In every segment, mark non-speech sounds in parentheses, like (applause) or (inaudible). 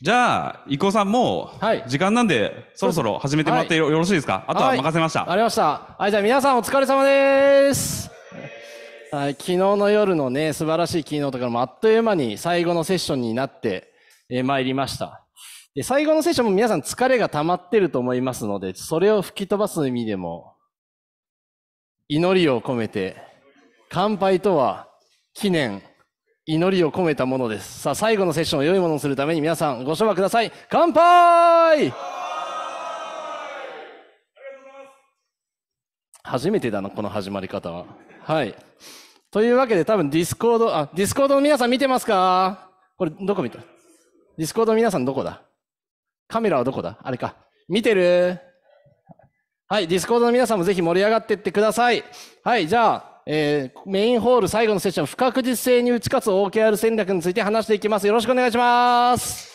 じゃあ、伊藤さんも、時間なんで、そろそろ始めてもらってよよろしいですかあとは任せました。はい、ありました。はい、じゃあ皆さんお疲れ様です。はい、昨日の夜のね、素晴らしいキーノートからもあっという間に最後のセッションになってえー、りました。で最後のセッションも皆さん疲れが溜まってると思いますので、それを吹き飛ばす意味でも、祈りを込めて、乾杯とは記念、祈りを込めたものです。さあ、最後のセッションを良いものにするために皆さんご唱和ください。乾杯初めてだな、この始まり方は。はい。というわけで多分ディスコード、あ、ディスコードの皆さん見てますかこれ、どこ見たディスコードの皆さんどこだカメラはどこだあれか。見てるはい、ディスコードの皆さんもぜひ盛り上がってってください。はい、じゃあ、えー、メインホール最後のセッション、不確実性に打ち勝つ OKR 戦略について話していきます。よろしくお願いします。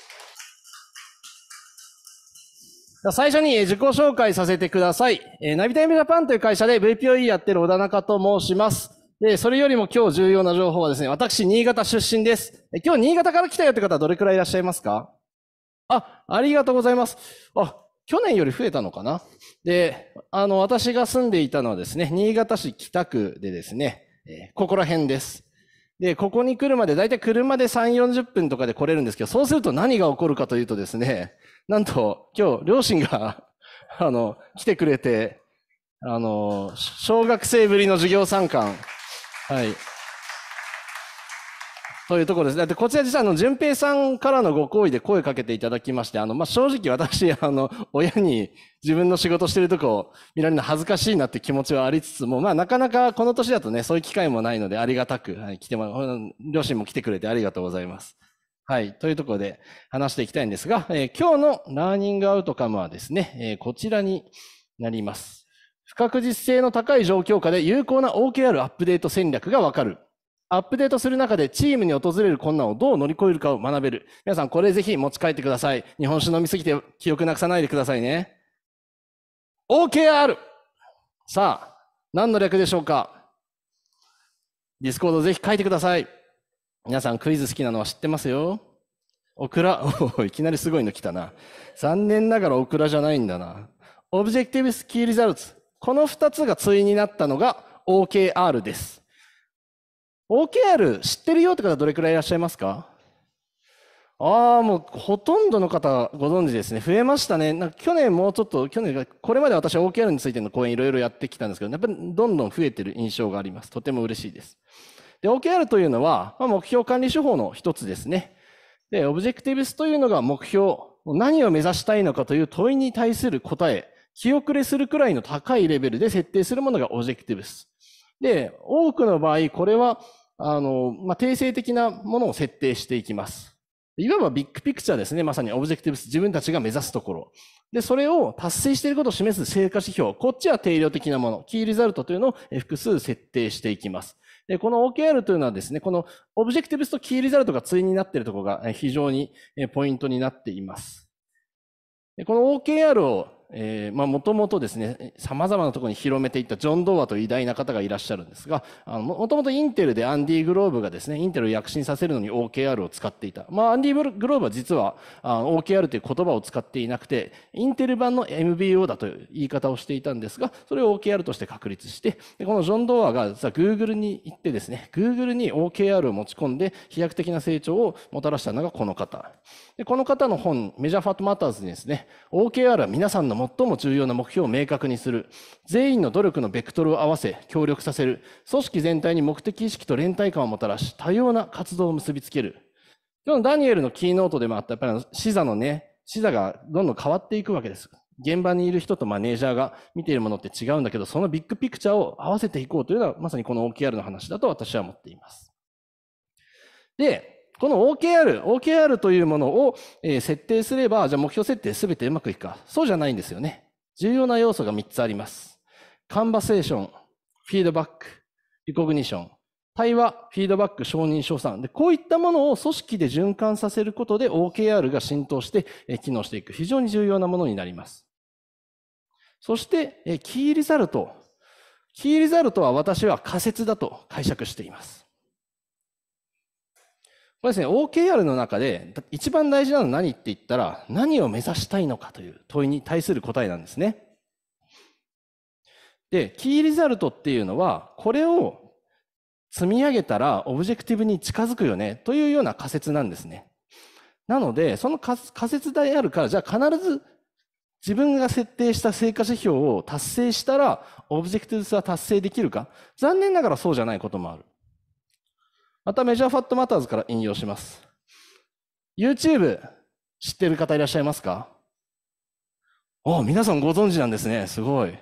最初に自己紹介させてください。えナビタイムジャパンという会社で VPOE やってる小田中と申します。で、それよりも今日重要な情報はですね、私、新潟出身です。今日新潟から来たよって方はどれくらいいらっしゃいますかあ、ありがとうございます。あ、去年より増えたのかなで、あの、私が住んでいたのはですね、新潟市北区でですね、えー、ここら辺です。で、ここに来るまで、だいたい車で3、40分とかで来れるんですけど、そうすると何が起こるかというとですね、なんと、今日、両親が (laughs) あの、来てくれて、あの、小学生ぶりの授業参観、はい、というところです。で、こちら実は、あの、淳平さんからのご好意で声かけていただきまして、あの、まあ、正直私、(laughs) あの、親に自分の仕事してるとこを見られるの恥ずかしいなって気持ちはありつつも、まあ、なかなかこの年だとね、そういう機会もないので、ありがたく、はい、来ても、両親も来てくれてありがとうございます。はい。というところで話していきたいんですが、えー、今日のラーニングアウトカムはですね、えー、こちらになります。不確実性の高い状況下で有効な OKR アップデート戦略がわかる。アップデートする中でチームに訪れる困難をどう乗り越えるかを学べる。皆さん、これぜひ持ち帰ってください。日本酒飲みすぎて記憶なくさないでくださいね。OKR! さあ、何の略でしょうかディスコードぜひ書いてください。皆さん、クイズ好きなのは知ってますよ。オクラ、おいきなりすごいの来たな。残念ながらオクラじゃないんだな。オブジェクティブスキーリザルツ。この2つが対になったのが OKR です。OKR 知ってるよって方どれくらいいらっしゃいますかああ、もうほとんどの方ご存知ですね。増えましたね。なんか去年もうちょっと、去年、これまで私は OKR についての講演いろいろやってきたんですけど、やっぱりどんどん増えてる印象があります。とても嬉しいです。で、OKR というのは、まあ、目標管理手法の一つですね。で、オブジェクティブスというのが目標、何を目指したいのかという問いに対する答え、気遅れするくらいの高いレベルで設定するものがオブジェクティブス。で、多くの場合、これはあの、まあ、定性的なものを設定していきます。いわばビッグピクチャーですね。まさにオブジェクティブス、自分たちが目指すところ。で、それを達成していることを示す成果指標。こっちは定量的なもの。キーリザルトというのを複数設定していきます。で、この OKR というのはですね、このオブジェクティブスとキーリザルトが対になっているところが非常にポイントになっています。でこの OKR をえまもともとですね、様々なところに広めていったジョン・ドーアという偉大な方がいらっしゃるんですが、あの、もともとインテルでアンディ・グローブがですね、インテルを躍進させるのに OKR を使っていた。まあ、アンディ・グローブは実は、OKR という言葉を使っていなくて、インテル版の MBO だという言い方をしていたんですが、それを OKR として確立して、でこのジョン・ドーアが実は Google に行ってですね、Google に OKR を持ち込んで飛躍的な成長をもたらしたのがこの方。でこの方の本、メジャーファットマターズにですね、OKR は皆さんの最も重要な目標を明確にする。全員の努力のベクトルを合わせ、協力させる。組織全体に目的意識と連帯感をもたらし、多様な活動を結びつける。今日のダニエルのキーノートでもあった、やっぱり視座のね、視座がどんどん変わっていくわけです。現場にいる人とマネージャーが見ているものって違うんだけど、そのビッグピクチャーを合わせていこうというのは、まさにこの OKR の話だと私は思っています。で、この OKR、OKR というものを設定すれば、じゃあ目標設定すべてうまくいくか。そうじゃないんですよね。重要な要素が3つあります。カンバセーション、フィードバック、リコグニション、対話、フィードバック、承認、称賛。で、こういったものを組織で循環させることで OKR が浸透して機能していく。非常に重要なものになります。そして、キーリザルト。キーリザルトは私は仮説だと解釈しています。これですね、OKR の中で一番大事なのは何って言ったら、何を目指したいのかという問いに対する答えなんですね。で、キーリザルトっていうのは、これを積み上げたらオブジェクティブに近づくよねというような仮説なんですね。なので、その仮説であるから、じゃあ必ず自分が設定した成果指標を達成したら、オブジェクティブスは達成できるか残念ながらそうじゃないこともある。またメジャーファットマターズから引用します。YouTube 知ってる方いらっしゃいますかお皆さんご存知なんですね。すごい。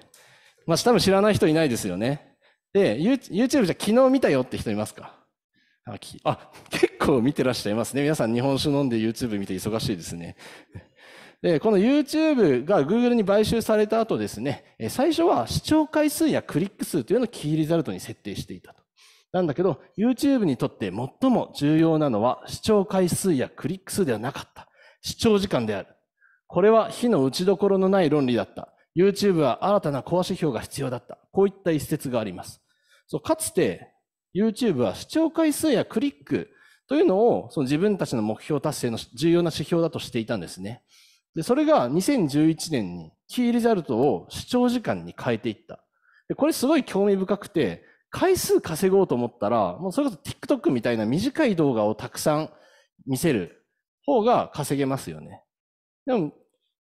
まあ、多分知らない人いないですよね。で、YouTube じゃ昨日見たよって人いますかああ、結構見てらっしゃいますね。皆さん日本酒飲んで YouTube 見て忙しいですね。(laughs) で、この YouTube が Google に買収された後ですね、最初は視聴回数やクリック数というのをキーリザルトに設定していたと。なんだけど、YouTube にとって最も重要なのは視聴回数やクリック数ではなかった。視聴時間である。これは火の打ちどころのない論理だった。YouTube は新たなコア指標が必要だった。こういった一節があります。そうかつて YouTube は視聴回数やクリックというのをその自分たちの目標達成の重要な指標だとしていたんですね。で、それが2011年にキーリザルトを視聴時間に変えていった。で、これすごい興味深くて、回数稼ごうと思ったら、もうそれこそ TikTok みたいな短い動画をたくさん見せる方が稼げますよね。でも、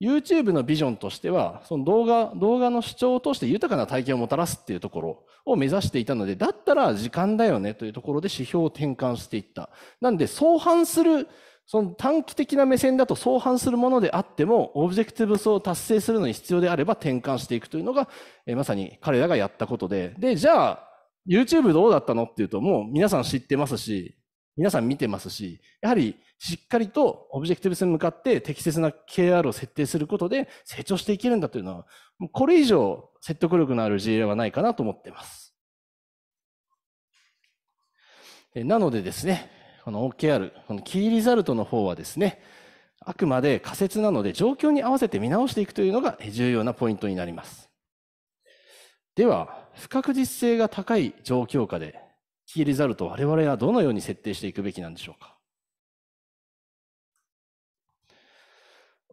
YouTube のビジョンとしては、その動画、動画の主張を通して豊かな体験をもたらすっていうところを目指していたので、だったら時間だよねというところで指標を転換していった。なんで、相反する、その短期的な目線だと相反するものであっても、オブジェクティブスを達成するのに必要であれば転換していくというのが、えまさに彼らがやったことで。で、じゃあ、YouTube どうだったのっていうと、もう皆さん知ってますし、皆さん見てますし、やはりしっかりとオブジェクティブスに向かって適切な KR を設定することで成長していけるんだというのは、これ以上説得力のある事例はないかなと思っています。なのでですね、この OKR、このキーリザルトの方はですね、あくまで仮説なので状況に合わせて見直していくというのが重要なポイントになります。では、不確実性が高い状況下で、キーリザルトを我々はどのように設定していくべきなんでしょうか。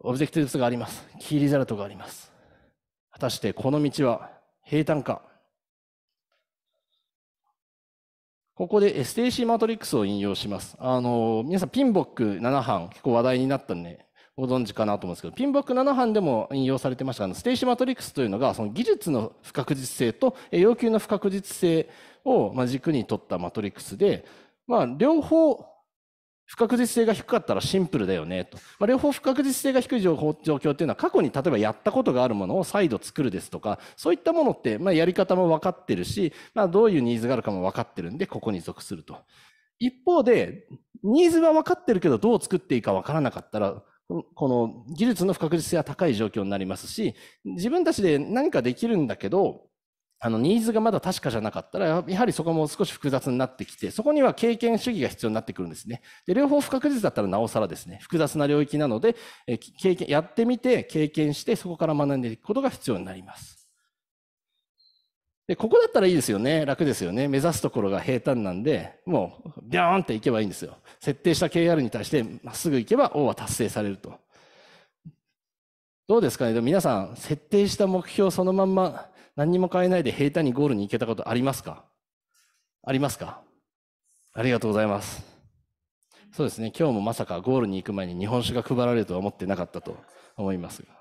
オブジェクティブスがあります。キーリザルトがあります。果たしてこの道は平坦かここで STC マトリックスを引用します。あの、皆さんピンボック7班結構話題になったんで、ご存知かなと思うんですけど、ピンボック7班でも引用されてましたが、ステーシマトリックスというのが、その技術の不確実性と要求の不確実性を軸に取ったマトリックスで、まあ、両方不確実性が低かったらシンプルだよねと。まあ、両方不確実性が低い状況っていうのは過去に例えばやったことがあるものを再度作るですとか、そういったものって、まあ、やり方も分かってるし、まあ、どういうニーズがあるかも分かってるんで、ここに属すると。一方で、ニーズは分かってるけどどう作っていいか分からなかったら、この技術の不確実性は高い状況になりますし、自分たちで何かできるんだけど、あの、ニーズがまだ確かじゃなかったら、やはりそこも少し複雑になってきて、そこには経験主義が必要になってくるんですね。で、両方不確実だったらなおさらですね、複雑な領域なので、え経験、やってみて、経験して、そこから学んでいくことが必要になります。で、ここだったらいいですよね。楽ですよね。目指すところが平坦なんで、もう、ビャーンっていけばいいんですよ。設定した KR に対して、まっすぐ行けば O は達成されると。どうですかねでも皆さん、設定した目標そのまんま、何にも変えないで平坦にゴールに行けたことありますかありますかありがとうございます。そうですね。今日もまさかゴールに行く前に日本酒が配られるとは思ってなかったと思いますが。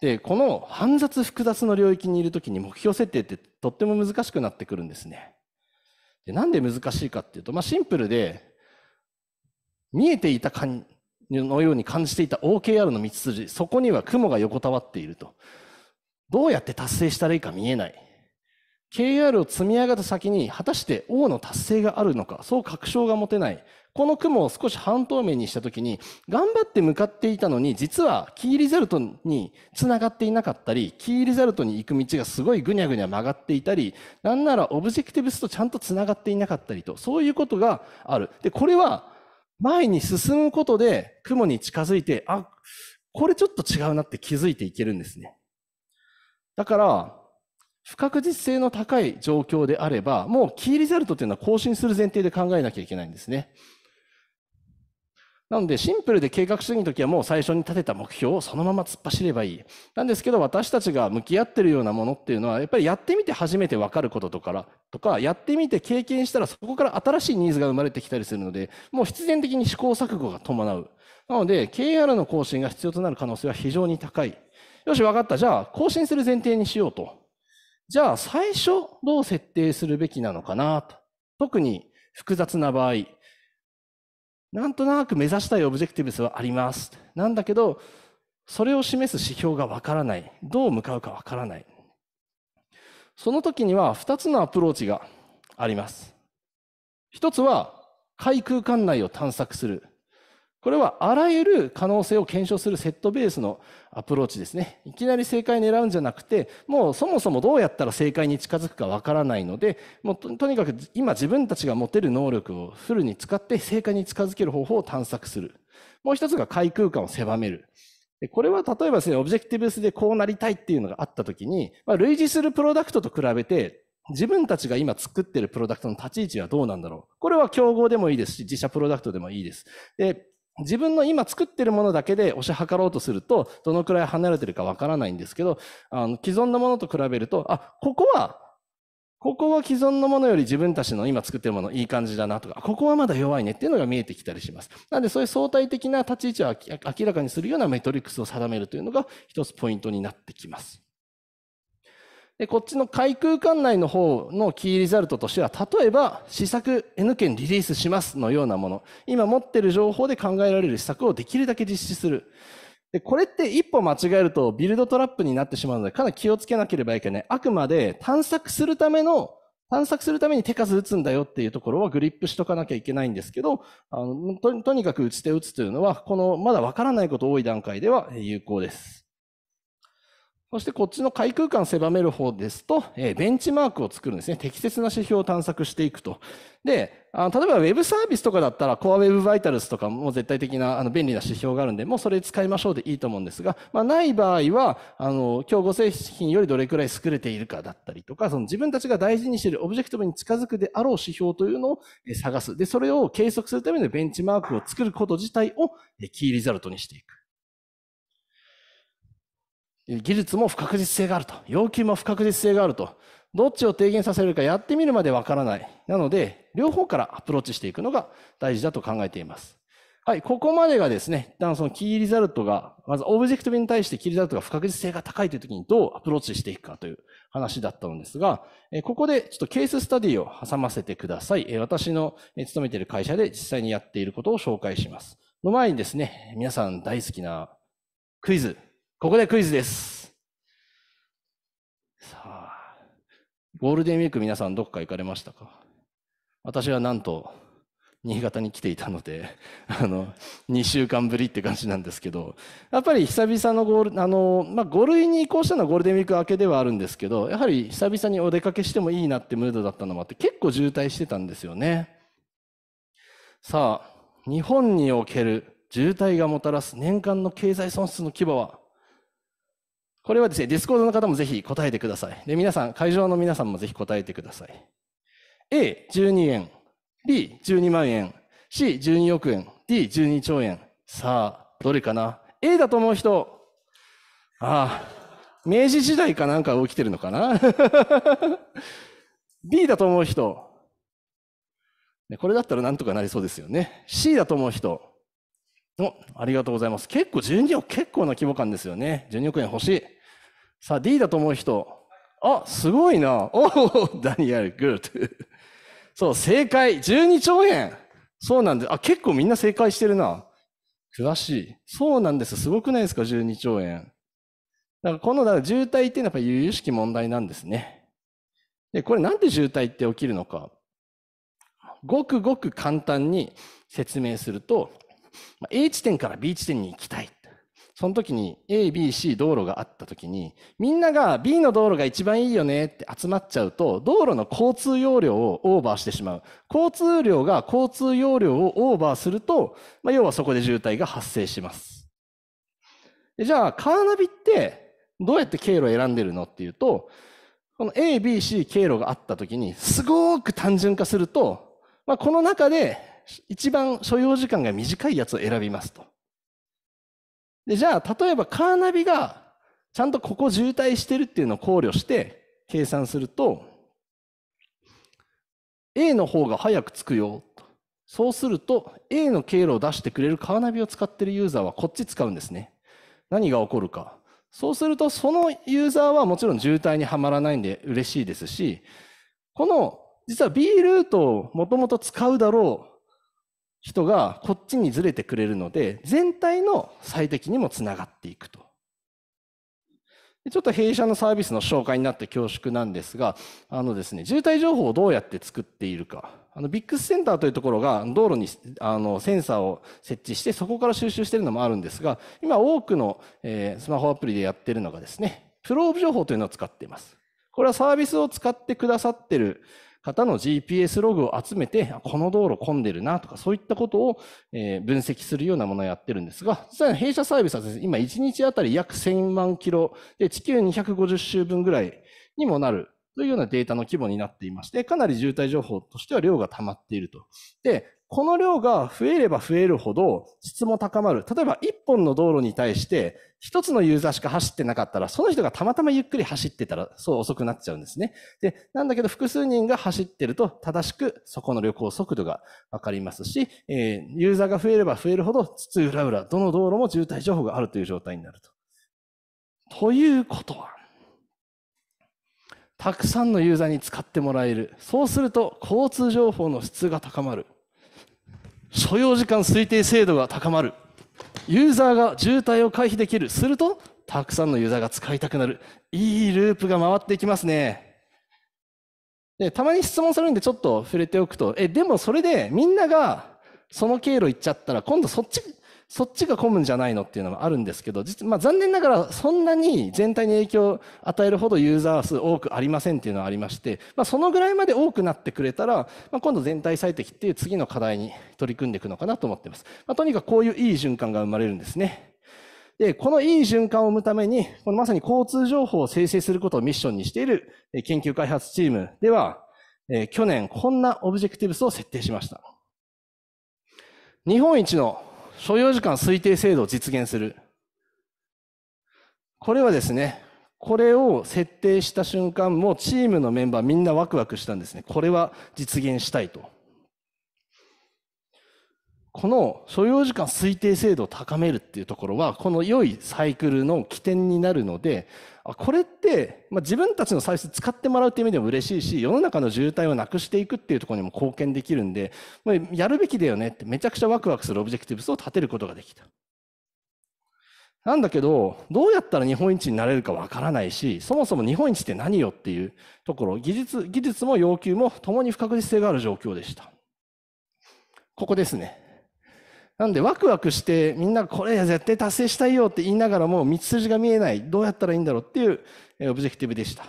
で、この煩雑複雑の領域にいるときに目標設定ってとっても難しくなってくるんですね。でなんで難しいかっていうと、まあ、シンプルで、見えていたかのように感じていた OKR の道筋、そこには雲が横たわっていると。どうやって達成したらいいか見えない。KR を積み上げた先に果たして王の達成があるのか、そう確証が持てない。この雲を少し半透明にしたときに、頑張って向かっていたのに、実はキーリザルトに繋がっていなかったり、キーリザルトに行く道がすごいぐにゃぐにゃ曲がっていたり、なんならオブジェクティブスとちゃんと繋がっていなかったりと、そういうことがある。で、これは、前に進むことで雲に近づいて、あ、これちょっと違うなって気づいていけるんですね。だから、不確実性の高い状況であれば、もうキーリザルトっていうのは更新する前提で考えなきゃいけないんですね。なのでシンプルで計画主義の時はもう最初に立てた目標をそのまま突っ走ればいい。なんですけど私たちが向き合ってるようなものっていうのはやっぱりやってみて初めて分かることとかとかやってみて経験したらそこから新しいニーズが生まれてきたりするのでもう必然的に試行錯誤が伴う。なので KR の更新が必要となる可能性は非常に高い。よし分かったじゃあ更新する前提にしようと。じゃあ最初どう設定するべきなのかなと。特に複雑な場合。なんとなく目指したいオブジェクティブスはあります。なんだけど、それを示す指標がわからない。どう向かうかわからない。その時には2つのアプローチがあります。一つは、海空間内を探索する。これはあらゆる可能性を検証するセットベースのアプローチですね。いきなり正解狙うんじゃなくて、もうそもそもどうやったら正解に近づくかわからないので、もうとにかく今自分たちが持てる能力をフルに使って正解に近づける方法を探索する。もう一つが開空間を狭める。これは例えばですね、オブジェクティブスでこうなりたいっていうのがあったときに、まあ、類似するプロダクトと比べて、自分たちが今作ってるプロダクトの立ち位置はどうなんだろう。これは競合でもいいですし、自社プロダクトでもいいです。で、自分の今作ってるものだけで推し量ろうとすると、どのくらい離れてるかわからないんですけど、あの、既存のものと比べると、あ、ここは、ここは既存のものより自分たちの今作ってるものいい感じだなとか、ここはまだ弱いねっていうのが見えてきたりします。なのでそういう相対的な立ち位置を明らかにするようなメトリックスを定めるというのが一つポイントになってきます。でこっちの海空間内の方のキーリザルトとしては例えば試作 N 件リリースしますのようなもの今持ってる情報で考えられる施策をできるだけ実施するでこれって一歩間違えるとビルドトラップになってしまうのでかなり気をつけなければいけないあくまで探索するための探索するために手数打つんだよっていうところはグリップしとかなきゃいけないんですけど、あのとにかく打ち手打つというのは、このまだわからないこと多い段階では有効です。そしてこっちの開空間を狭める方ですと、えー、ベンチマークを作るんですね。適切な指標を探索していくと。で、あ例えば Web サービスとかだったら Core Web Vitals とかも絶対的なあの便利な指標があるんで、もうそれ使いましょうでいいと思うんですが、まあ、ない場合は、あの、競合製品よりどれくらい優れているかだったりとか、その自分たちが大事にしているオブジェクトに近づくであろう指標というのを探す。で、それを計測するためのベンチマークを作ること自体をキーリザルトにしていく。技術も不確実性があると。要求も不確実性があると。どっちを低減させるかやってみるまでわからない。なので、両方からアプローチしていくのが大事だと考えています。はい、ここまでがですね、一旦そのキーリザルトが、まずオブジェクトに対してキーリザルトが不確実性が高いという時にどうアプローチしていくかという話だったのですが、ここでちょっとケーススタディを挟ませてください。私の勤めている会社で実際にやっていることを紹介します。の前にですね、皆さん大好きなクイズここでクイズです。さあ、ゴールデンウィーク皆さんどっか行かれましたか私はなんと、新潟に来ていたので、(laughs) あの、2週間ぶりって感じなんですけど、やっぱり久々のゴール、あの、まあ、5類に移行したのはゴールデンウィーク明けではあるんですけど、やはり久々にお出かけしてもいいなってムードだったのもあって、結構渋滞してたんですよね。さあ、日本における渋滞がもたらす年間の経済損失の規模はこれはですね、ディスコードの方もぜひ答えてください。で、皆さん、会場の皆さんもぜひ答えてください。A、12円。B、12万円。C、12億円。D、12兆円。さあ、どれかな ?A だと思う人。ああ、明治時代かなんか起きてるのかな (laughs) ?B だと思う人。これだったらなんとかなりそうですよね。C だと思う人。お、ありがとうございます。結構12億、結構な規模感ですよね。12億円欲しい。さあ、D だと思う人。あ、すごいな。おお、ダニエル、グッド。そう、正解。12兆円。そうなんです。あ、結構みんな正解してるな。詳しい。そうなんです。すごくないですか ?12 兆円。だからこのだから渋滞っていうのはやっぱり由々しき問題なんですね。で、これなんで渋滞って起きるのか。ごくごく簡単に説明すると、A 地点から B 地点に行きたい。その時に A、B、C 道路があった時に、みんなが B の道路が一番いいよねって集まっちゃうと、道路の交通容量をオーバーしてしまう。交通量が交通容量をオーバーすると、まあ、要はそこで渋滞が発生します。じゃあ、カーナビってどうやって経路を選んでるのっていうと、この A、B、C 経路があった時に、すごく単純化すると、まあ、この中で一番所要時間が短いやつを選びますと。でじゃあ、例えばカーナビがちゃんとここ渋滞してるっていうのを考慮して計算すると、A の方が早く着くよ。そうすると、A の経路を出してくれるカーナビを使ってるユーザーはこっち使うんですね。何が起こるか。そうすると、そのユーザーはもちろん渋滞にはまらないんで嬉しいですし、この、実は B ルートをもともと使うだろう人がこっちにずれてくれるので、全体の最適にもつながっていくと。ちょっと弊社のサービスの紹介になって恐縮なんですが、あのですね、渋滞情報をどうやって作っているか。あのビックスセンターというところが道路にあのセンサーを設置して、そこから収集しているのもあるんですが、今多くの、えスマホアプリでやってるのがですね、プローブ情報というのを使っています。これはサービスを使ってくださってる方の GPS ログを集めて、この道路混んでるなとか、そういったことを分析するようなものをやってるんですが、実は弊社サービスはですね、今1日あたり約1000万キロで地球250周分ぐらいにもなるというようなデータの規模になっていまして、かなり渋滞情報としては量が溜まっていると。で、この量が増えれば増えるほど質も高まる。例えば一本の道路に対して一つのユーザーしか走ってなかったら、その人がたまたまゆっくり走ってたら、そう遅くなっちゃうんですね。で、なんだけど複数人が走ってると正しくそこの旅行速度がわかりますし、えー、ユーザーが増えれば増えるほど、つつ裏裏、どの道路も渋滞情報があるという状態になると。ということは、たくさんのユーザーに使ってもらえる。そうすると交通情報の質が高まる。所要時間推定精度が高まる。ユーザーが渋滞を回避できる。すると、たくさんのユーザーが使いたくなる。いいループが回っていきますね。で、たまに質問するんでちょっと触れておくと、え、でもそれでみんながその経路行っちゃったら、今度そっちそっちが混むんじゃないのっていうのはあるんですけど、実まあ、残念ながらそんなに全体に影響を与えるほどユーザー数多くありませんっていうのはありまして、まあ、そのぐらいまで多くなってくれたら、まあ、今度全体最適っていう次の課題に取り組んでいくのかなと思ってます。まあ、とにかくこういういい循環が生まれるんですね。で、このいい循環を生むために、このまさに交通情報を生成することをミッションにしている研究開発チームでは、え去年こんなオブジェクティブスを設定しました。日本一の所要時間推定制度を実現する。これはですね、これを設定した瞬間もチームのメンバーみんなワクワクしたんですね。これは実現したいと。この所要時間推定精度を高めるっていうところは、この良いサイクルの起点になるので、あこれって、まあ、自分たちのサービス使ってもらうっていう意味でも嬉しいし、世の中の渋滞をなくしていくっていうところにも貢献できるんで、まあ、やるべきだよねってめちゃくちゃワクワクするオブジェクティブスを立てることができた。なんだけど、どうやったら日本一になれるかわからないし、そもそも日本一って何よっていうところ、技術、技術も要求も共に不確実性がある状況でした。ここですね。なんでワクワクしてみんなこれ絶対達成したいよって言いながらも道筋が見えないどうやったらいいんだろうっていうオブジェクティブでした。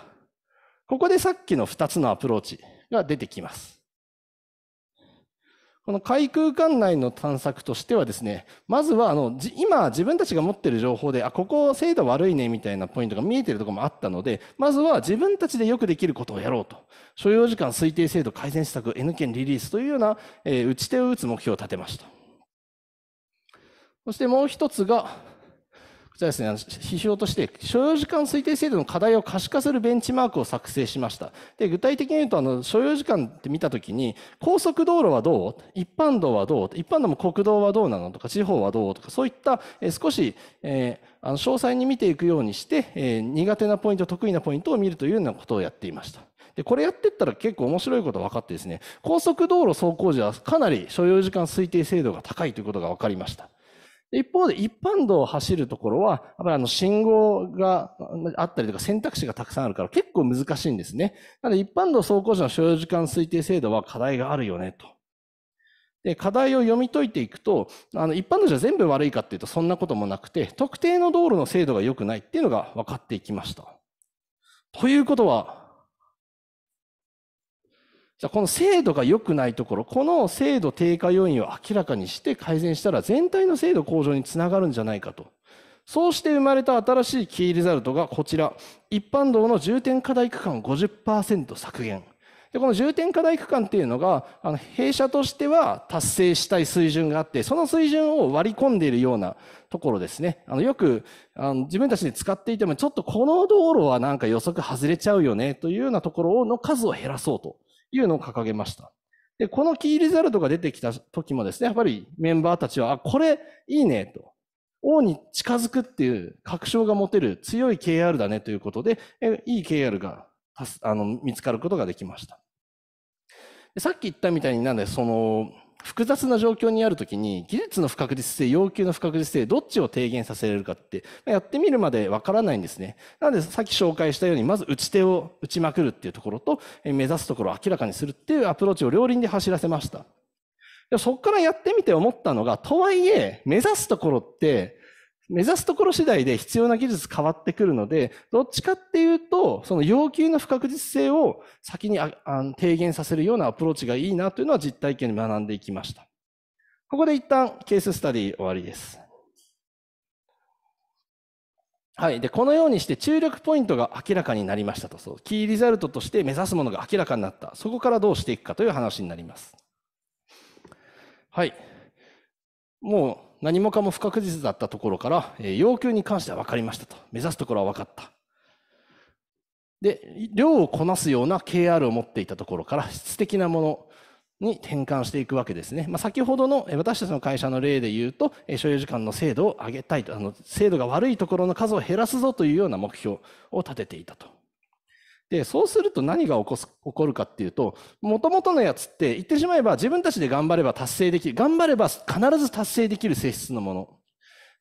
ここでさっきの2つのアプローチが出てきます。この海空間内の探索としてはですね、まずはあの今自分たちが持ってる情報で、あ、ここ精度悪いねみたいなポイントが見えてるとこもあったので、まずは自分たちでよくできることをやろうと。所要時間推定精度改善施策 N 件リリースというような、え打ち手を打つ目標を立てました。そしてもう一つが、こちらですね、指標として、所要時間推定制度の課題を可視化するベンチマークを作成しました。で、具体的に言うと、あの、所要時間って見たときに、高速道路はどう一般道はどう一般道も国道はどうなのとか、地方はどうとか、そういった、え少し、えー、あの、詳細に見ていくようにして、えー、苦手なポイント、得意なポイントを見るというようなことをやっていました。で、これやってったら結構面白いこと分かってですね、高速道路走行時はかなり所要時間推定精度が高いということが分かりました。一方で一般道を走るところは、やっぱりあの信号があったりとか選択肢がたくさんあるから結構難しいんですね。なので一般道走行時の所要時間推定制度は課題があるよねと。で、課題を読み解いていくと、あの一般道じゃ全部悪いかっていうとそんなこともなくて、特定の道路の制度が良くないっていうのが分かっていきました。ということは、じゃあこの精度が良くないところ、この精度低下要因を明らかにして改善したら全体の精度向上につながるんじゃないかと。そうして生まれた新しいキーリザルトがこちら。一般道の重点課題区間50%削減。でこの重点課題区間っていうのが、あの弊社としては達成したい水準があって、その水準を割り込んでいるようなところですね。あのよくあの自分たちで使っていても、ちょっとこの道路はなんか予測外れちゃうよねというようなところの数を減らそうと。いうのを掲げました。で、このキーリザルトが出てきた時もですね、やっぱりメンバーたちは、あ、これいいねと。王に近づくっていう確証が持てる強い KR だねということで、えいい KR があの見つかることができました。でさっき言ったみたいになんで、その、複雑な状況にある時に技術の不確実性要求の不確実性どっちを低減させられるかってやってみるまでわからないんですねなのでさっき紹介したようにまず打ち手を打ちまくるっていうところと目指すところを明らかにするっていうアプローチを両輪で走らせましたそこからやってみて思ったのがとはいえ目指すところって目指すところ次第で必要な技術変わってくるので、どっちかっていうと、その要求の不確実性を先にああ低減させるようなアプローチがいいなというのは実体験で学んでいきました。ここで一旦ケーススタディ終わりです。はい。で、このようにして注力ポイントが明らかになりましたと。そう。キーリザルトとして目指すものが明らかになった。そこからどうしていくかという話になります。はい。もう何もかも不確実だったところから、え要求に関しては分かりましたと。目指すところは分かった。で、量をこなすような KR を持っていたところから質的なものに転換していくわけですね。まあ、先ほどの私たちの会社の例で言うと、所有時間の精度を上げたいと、あの精度が悪いところの数を減らすぞというような目標を立てていたとで、そうすると何が起こす、起こるかっていうと、元々のやつって言ってしまえば自分たちで頑張れば達成できる。頑張れば必ず達成できる性質のもの。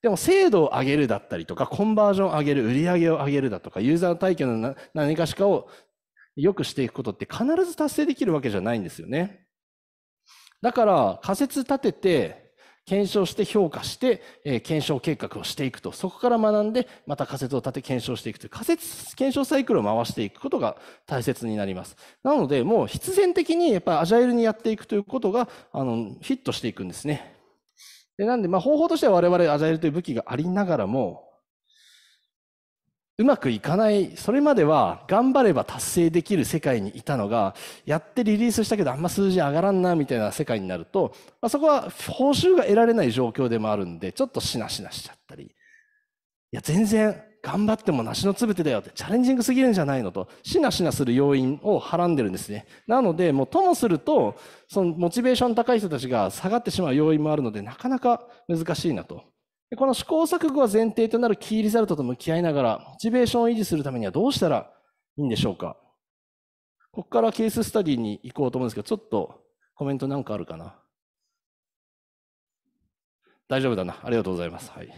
でも精度を上げるだったりとか、コンバージョンを上げる、売り上げを上げるだとか、ユーザー体験の何かしかを良くしていくことって必ず達成できるわけじゃないんですよね。だから仮説立てて検証して評価して、え検証計画をしていくと。そこから学んで、また仮説を立て検証していくという仮説、検証サイクルを回していくことが大切になります。なので、もう必然的にやっぱりアジャイルにやっていくということが、あの、ヒットしていくんですね。でなんで、まあ、方法としては我々アジャイルという武器がありながらも、うまくいかない、それまでは頑張れば達成できる世界にいたのが、やってリリースしたけどあんま数字上がらんなみたいな世界になると、まあ、そこは報酬が得られない状況でもあるんで、ちょっとしなしなしちゃったり、いや、全然頑張っても梨のつぶてだよってチャレンジングすぎるんじゃないのと、しなしなする要因をはらんでるんですね。なので、もうともすると、そのモチベーション高い人たちが下がってしまう要因もあるので、なかなか難しいなとこの試行錯誤が前提となるキーリザルトと向き合いながら、モチベーションを維持するためにはどうしたらいいんでしょうか。ここからケーススタディに行こうと思うんですけど、ちょっとコメントなんかあるかな。大丈夫だな。ありがとうございます。はい。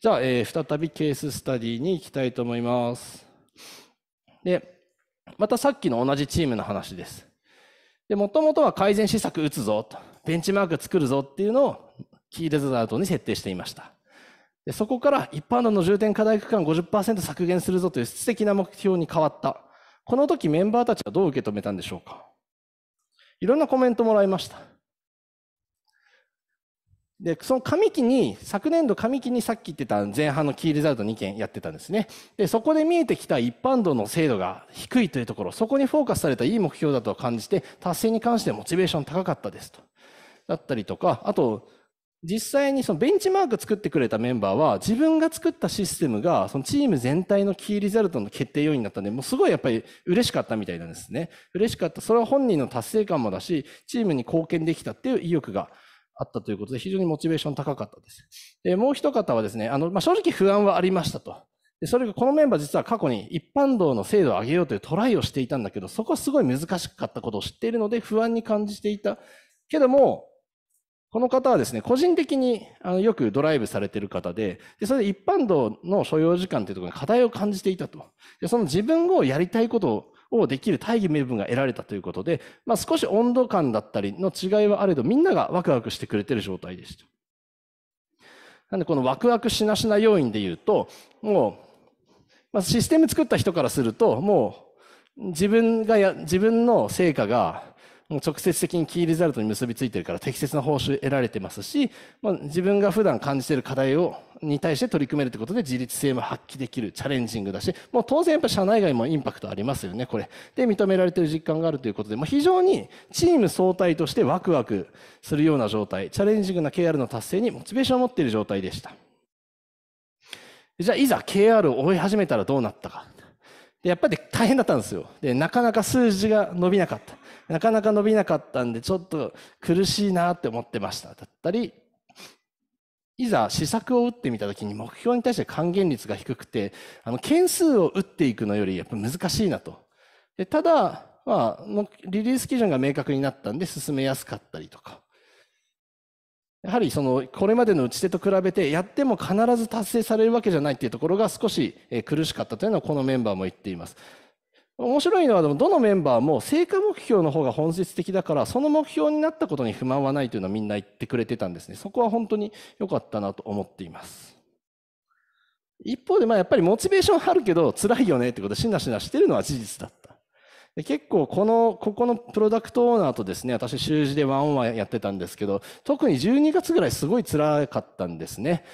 じゃあ、えー、再びケーススタディに行きたいと思います。で、またさっきの同じチームの話です。で、もともとは改善施策打つぞと、ベンチマーク作るぞっていうのをキーリザルトに設定していました。でそこから一般論の重点課題区間50%削減するぞという質的な目標に変わった。この時メンバーたちはどう受け止めたんでしょうかいろんなコメントもらいました。で、その上期に、昨年度上期にさっき言ってた前半のキーリザルト2件やってたんですね。で、そこで見えてきた一般道の精度が低いというところ、そこにフォーカスされたいい目標だと感じて、達成に関してモチベーション高かったですと。だったりとか、あと、実際にそのベンチマーク作ってくれたメンバーは自分が作ったシステムがそのチーム全体のキーリザルトの決定要因になったんで、もうすごいやっぱり嬉しかったみたいなんですね。嬉しかった。それは本人の達成感もだし、チームに貢献できたっていう意欲があったということで、非常にモチベーション高かったです。でもう一方はですね、あの、まあ、正直不安はありましたと。でそれがこのメンバー実は過去に一般道の精度を上げようというトライをしていたんだけど、そこはすごい難しかったことを知っているので不安に感じていた。けども、この方はですね、個人的にあのよくドライブされてる方でで、それで一般道の所要時間というところに課題を感じていたと。でその自分をやりたいことをできる大義名分が得られたということで、まあ、少し温度感だったりの違いはあれど、みんながワクワクしてくれてる状態でした。なんでこのワクワクしなしな要因で言うと、もう、まあ、システム作った人からすると、もう自分がや、自分の成果がもう直接的にキーリザルトに結びついてるから適切な報酬得られてますし、まあ、自分が普段感じている課題をに対して取り組めるってことで自立性も発揮できるチャレンジングだしもう当然やっぱ社内外もインパクトありますよねこれで認められてる実感があるということで、まあ、非常にチーム総体としてワクワクするような状態チャレンジングな KR の達成にモチベーションを持っている状態でしたじゃあいざ KR を追い始めたらどうなったかでやっぱり大変だったんですよでなかなか数字が伸びなかったなかなか伸びなかったんで、ちょっと苦しいなって思ってました。だったり、いざ試作を打ってみたときに目標に対して還元率が低くて、あの、件数を打っていくのよりやっぱ難しいなと。でただ、まあ、リリース基準が明確になったんで進めやすかったりとか。やはりその、これまでの打ち手と比べて、やっても必ず達成されるわけじゃないっていうところが少し苦しかったというのはこのメンバーも言っています。面白いのはでもどのメンバーも成果目標の方が本質的だからその目標になったことに不満はないというのはみんな言ってくれてたんですねそこは本当に良かったなと思っています一方でまあやっぱりモチベーションあるけど辛いよねってことでしなしなしてるのは事実だったで結構このここのプロダクトオーナーとですね私習字でワンオンワンやってたんですけど特に12月ぐらいすごい辛かったんですね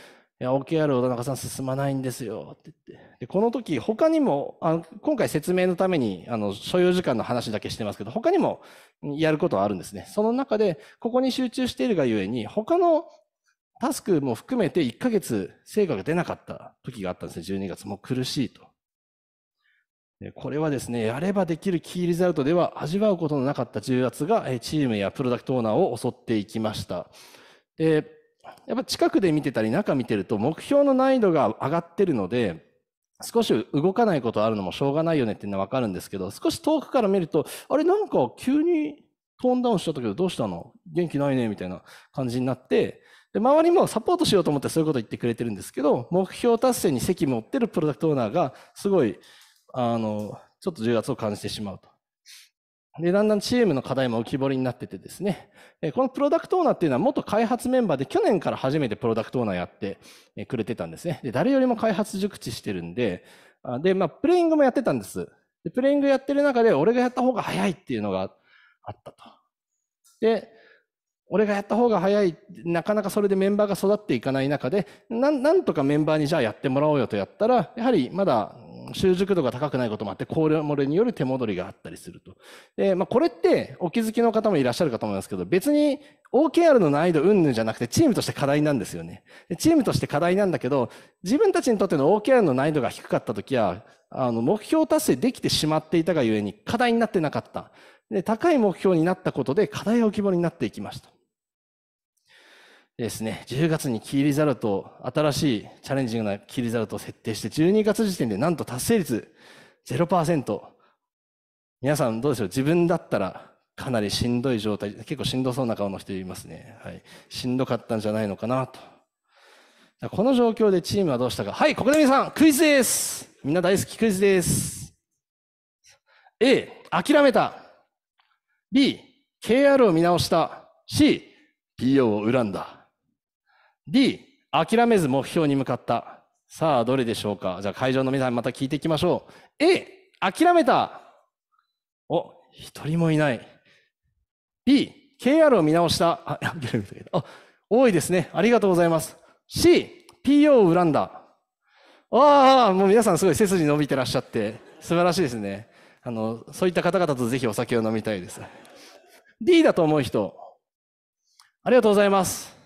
いや、OKR 小田中さん進まないんですよって言って。で、この時、他にも、あの、今回説明のために、あの、所要時間の話だけしてますけど、他にもやることはあるんですね。その中で、ここに集中しているがゆえに、他のタスクも含めて1ヶ月成果が出なかった時があったんですね。12月。も苦しいと。これはですね、やればできるキーリザルトでは味わうことのなかった重圧がチームやプロダクトオーナーを襲っていきました。で、やっぱ近くで見てたり中見てると目標の難易度が上がってるので少し動かないことあるのもしょうがないよねっていうのはわかるんですけど少し遠くから見るとあれなんか急にトーンダウンしちゃったけどどうしたの元気ないねみたいな感じになってで周りもサポートしようと思ってそういうこと言ってくれてるんですけど目標達成に席持ってるプロダクトオーナーがすごいあのちょっと重圧を感じてしまうとで、だんだんチームの課題も浮き彫りになっててですね、このプロダクトオーナーっていうのは元開発メンバーで去年から初めてプロダクトオーナーやってくれてたんですね。で、誰よりも開発熟知してるんで、で、まあ、プレイングもやってたんです。で、プレイングやってる中で、俺がやった方が早いっていうのがあったと。で、俺がやった方が早い、なかなかそれでメンバーが育っていかない中で、ななんとかメンバーにじゃあやってもらおうよとやったら、やはりまだ習熟度が高くないこともあって、高れ漏れによる手戻りがあったりすると。で、まあ、これってお気づきの方もいらっしゃるかと思いますけど、別に OKR の難易度云々じゃなくて、チームとして課題なんですよね。チームとして課題なんだけど、自分たちにとっての OKR の難易度が低かった時は、あの、目標達成できてしまっていたがゆえに課題になってなかった。で、高い目標になったことで課題が浮き彫りになっていきました。ですね、10月にキーリザルト、新しいチャレンジングなキーリザルトを設定して、12月時点でなんと達成率0%。皆さんどうでしょう自分だったらかなりしんどい状態、結構しんどそうな顔の人いますね。はい。しんどかったんじゃないのかなと。この状況でチームはどうしたか。はい、国民さん、クイズです。みんな大好きクイズです。A、諦めた。B、KR を見直した。C、PO を恨んだ。D、諦めず目標に向かった。さあ、どれでしょうかじゃあ会場の皆さんまた聞いていきましょう。A、諦めた。お、一人もいない。B、KR を見直した。あ、あ多いですね。ありがとうございます。C、PO を恨んだ。ああ、もう皆さんすごい背筋伸びてらっしゃって、素晴らしいですね。あの、そういった方々とぜひお酒を飲みたいです。D だと思う人。ありがとうございます。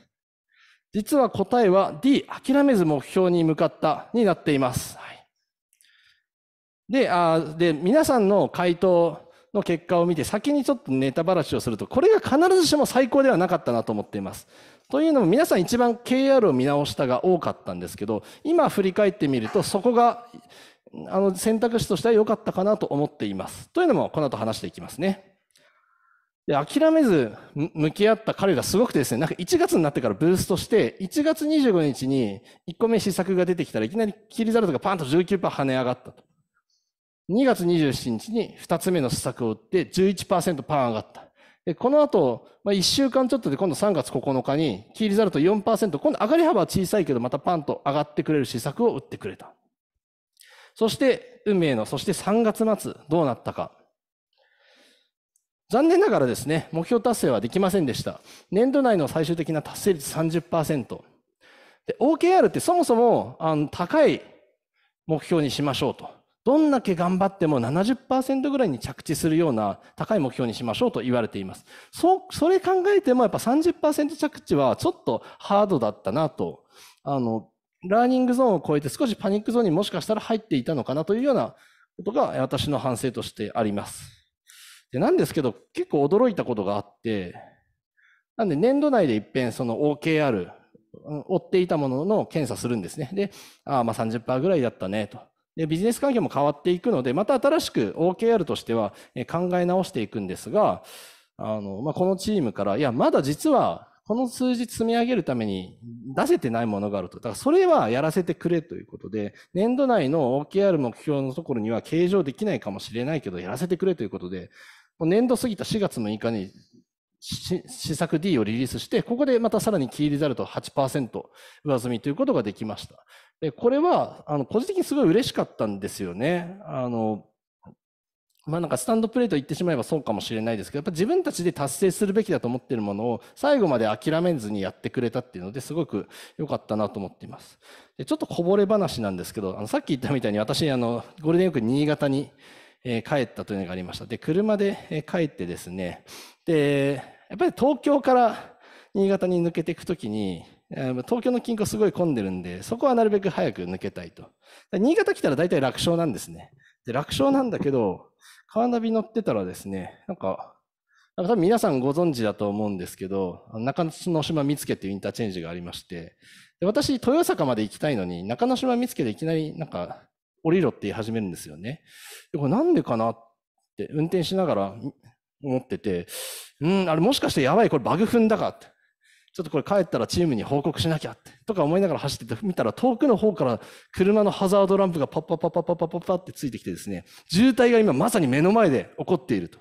実は答えは D、諦めず目標に向かったになっています。はい、であで、皆さんの回答の結果を見て、先にちょっとネタばらしをすると、これが必ずしも最高ではなかったなと思っています。というのも皆さん一番 KR を見直したが多かったんですけど今振り返ってみるとそこがあの選択肢としては良かったかなと思っています。というのもこの後話していきますね。で、諦めず向き合った彼らすごくてですね、なんか1月になってからブーストして、1月25日に1個目試作が出てきたらいきなりキリザルトがパンと19%跳ね上がったと。2月27日に2つ目の施策を打って11%パーン上がった。で、この後、まあ、1週間ちょっとで今度3月9日にキーリザルト4%、今度上がり幅は小さいけどまたパンと上がってくれる施策を打ってくれた。そして、運命の、そして3月末どうなったか。残念ながらですね、目標達成はできませんでした。年度内の最終的な達成率30%。で、OKR ってそもそも、あの、高い目標にしましょうと。どんだけ頑張っても70%ぐらいに着地するような高い目標にしましょうと言われています。そ、それ考えてもやっぱ30%着地はちょっとハードだったなと。あの、ラーニングゾーンを超えて少しパニックゾーンにもしかしたら入っていたのかなというようなことが私の反省としてあります。で、なんですけど、結構驚いたことがあって、なんで年度内で一遍その OKR、追っていたものの検査するんですね。で、ああ、まあ30%ぐらいだったねと。で、ビジネス環境も変わっていくので、また新しく OKR としては考え直していくんですが、あの、まあ、このチームから、いや、まだ実はこの数字積み上げるために出せてないものがあると。だからそれはやらせてくれということで、年度内の OKR 目標のところには計上できないかもしれないけど、やらせてくれということで、年度過ぎた4月6日に試作 D をリリースして、ここでまたさらにキーリザルト8%上積みということができました。でこれは、あの、個人的にすごい嬉しかったんですよね。あの、まあなんかスタンドプレート言ってしまえばそうかもしれないですけど、やっぱ自分たちで達成するべきだと思っているものを最後まで諦めずにやってくれたっていうのですごく良かったなと思っています。でちょっとこぼれ話なんですけど、あのさっき言ったみたいに私、あの、ゴールデンウィーク新潟にえ帰ったというのがありました。で、車で帰ってですね、で、やっぱり東京から新潟に抜けていくときに、東京の近郊すごい混んでるんで、そこはなるべく早く抜けたいと。新潟来たら大体楽勝なんですね。で、楽勝なんだけど、カーナビ乗ってたらですね、なんか、なんか多分皆さんご存知だと思うんですけど、中野島見附っていうインターチェンジがありまして、で私、豊坂まで行きたいのに、中野島見附でいきなりなんか降りろって言い始めるんですよね。でこれなんでかなって運転しながら思ってて、うん、あれもしかしてやばい、これバグ踏んだかって。ちょっとこれ帰ったらチームに報告しなきゃってとか思いながら走ってて見たら遠くの方から車のハザードランプがパッパッパッパッパッパッパッパってついてきてですね、渋滞が今まさに目の前で起こっていると。